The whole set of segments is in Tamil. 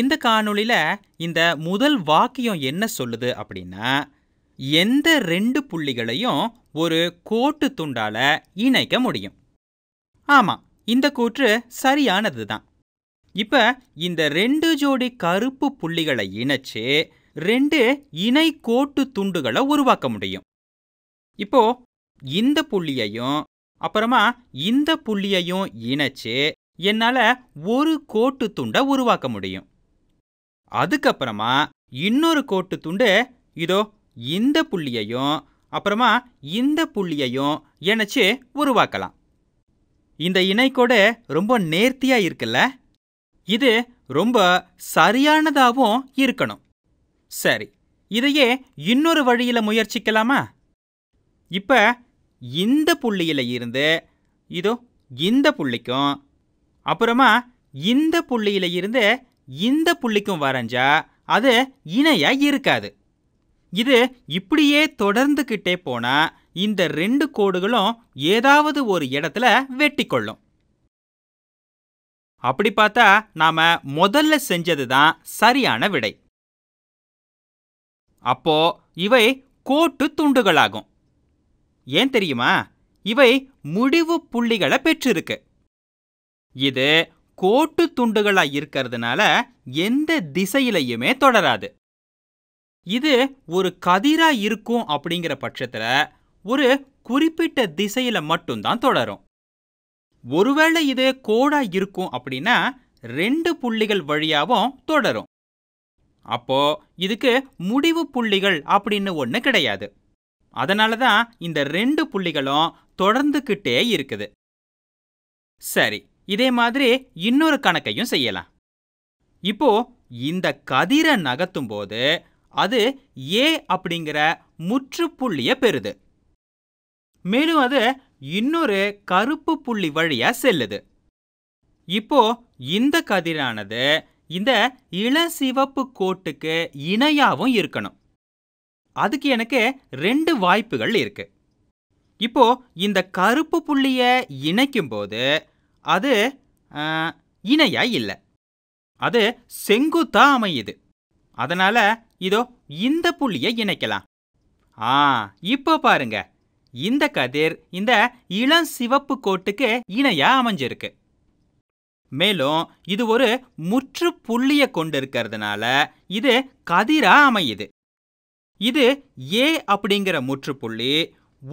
இந்த காணொளியில் இந்த முதல் வாக்கியம் என்ன சொல்லுது அப்படின்னா எந்த ரெண்டு புள்ளிகளையும் ஒரு கோட்டு துண்டால இணைக்க முடியும் ஆமாம் இந்த கூற்று சரியானது தான் இப்போ இந்த ரெண்டு ஜோடி கருப்பு புள்ளிகளை இணைச்சு ரெண்டு இணை கோட்டு துண்டுகளை உருவாக்க முடியும் இப்போ இந்த புள்ளியையும் அப்புறமா இந்த புள்ளியையும் இணைச்சு என்னால் ஒரு கோட்டு துண்டை உருவாக்க முடியும் அதுக்கப்புறமா இன்னொரு கோட்டு துண்டு இதோ இந்த புள்ளியையும் அப்புறமா இந்த புள்ளியையும் இணைச்சு உருவாக்கலாம் இந்த இணைக்கோடு ரொம்ப நேர்த்தியாக இருக்குல்ல இது ரொம்ப சரியானதாகவும் இருக்கணும் சரி இதையே இன்னொரு வழியில் முயற்சிக்கலாமா இப்போ இந்த புள்ளியில் இருந்து இதோ இந்த புள்ளிக்கும் அப்புறமா இந்த புள்ளியில இருந்து இந்த புள்ளிக்கும் வரைஞ்சா அது இணையா இருக்காது இது இப்படியே தொடர்ந்துக்கிட்டே போனால் இந்த ரெண்டு கோடுகளும் ஏதாவது ஒரு இடத்துல வெட்டிக்கொள்ளும் அப்படி பார்த்தா நாம முதல்ல செஞ்சது தான் சரியான விடை அப்போ இவை கோட்டு துண்டுகளாகும் ஏன் தெரியுமா இவை முடிவு புள்ளிகளை பெற்றிருக்கு இது கோட்டு துண்டுகளாக இருக்கிறதுனால எந்த திசையிலையுமே தொடராது இது ஒரு கதிரா இருக்கும் அப்படிங்கிற பட்சத்தில் ஒரு குறிப்பிட்ட திசையில் மட்டும்தான் தொடரும் ஒருவேளை இது கோடா இருக்கும் அப்படின்னா ரெண்டு புள்ளிகள் வழியாகவும் தொடரும் அப்போ இதுக்கு முடிவு புள்ளிகள் அப்படின்னு ஒன்று கிடையாது அதனால தான் இந்த ரெண்டு புள்ளிகளும் தொடர்ந்துக்கிட்டே இருக்குது சரி இதே மாதிரி இன்னொரு கணக்கையும் செய்யலாம் இப்போ இந்த கதிரை நகர்த்தும் போது அது ஏ அப்படிங்கிற முற்றுப்புள்ளிய பெறுது மேலும் அது இன்னொரு கருப்பு புள்ளி வழியா செல்லுது இப்போ இந்த கதிரானது இந்த இளசிவப்பு கோட்டுக்கு இணையாவும் இருக்கணும் அதுக்கு எனக்கு ரெண்டு வாய்ப்புகள் இருக்கு இப்போ இந்த கருப்பு புள்ளிய இணைக்கும் போது அது இணையா இல்லை அது செங்குத்தா அமையுது அதனால இதோ இந்த புள்ளியை இணைக்கலாம் ஆ இப்போ பாருங்க இந்த கதிர் இந்த இளம் சிவப்பு கோட்டுக்கு இணையா அமைஞ்சிருக்கு மேலும் இது ஒரு முற்றுப்புள்ளிய கொண்டிருக்கிறதுனால இது கதிரா அமையுது இது ஏ அப்படிங்கிற முற்றுப்புள்ளி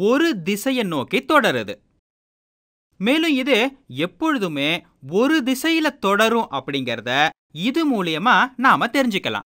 ஒரு திசையை நோக்கி தொடருது மேலும் இது எப்பொழுதுமே ஒரு திசையில தொடரும் அப்படிங்கிறத இது மூலியமா நாம தெரிஞ்சுக்கலாம்